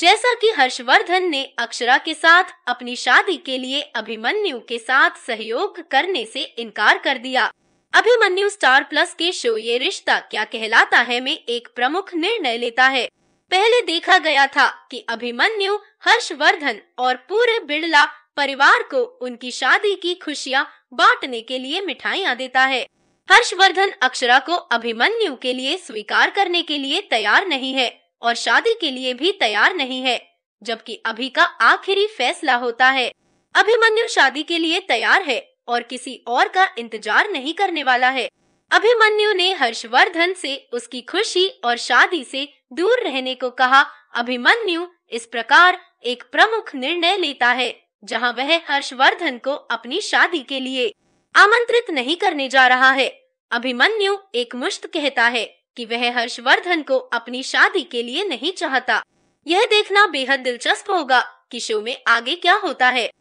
जैसा कि हर्षवर्धन ने अक्षरा के साथ अपनी शादी के लिए अभिमन्यु के साथ सहयोग करने से इनकार कर दिया अभिमन्यु स्टार प्लस के शो ये रिश्ता क्या कहलाता है में एक प्रमुख निर्णय लेता है पहले देखा गया था कि अभिमन्यु हर्षवर्धन और पूरे बिड़ला परिवार को उनकी शादी की खुशियाँ बांटने के लिए मिठाइयाँ देता है हर्षवर्धन अक्षरा को अभिमन्यु के लिए स्वीकार करने के लिए तैयार नहीं है और शादी के लिए भी तैयार नहीं है जबकि अभी का आखिरी फैसला होता है अभिमन्यु शादी के लिए तैयार है और किसी और का इंतजार नहीं करने वाला है अभिमन्यु ने हर्षवर्धन से उसकी खुशी और शादी से दूर रहने को कहा अभिमन्यु इस प्रकार एक प्रमुख निर्णय लेता है जहां वह हर्षवर्धन को अपनी शादी के लिए आमंत्रित नहीं करने जा रहा है अभिमन्यु एक मुश्त कहता है कि वह हर्षवर्धन को अपनी शादी के लिए नहीं चाहता यह देखना बेहद दिलचस्प होगा कि शो में आगे क्या होता है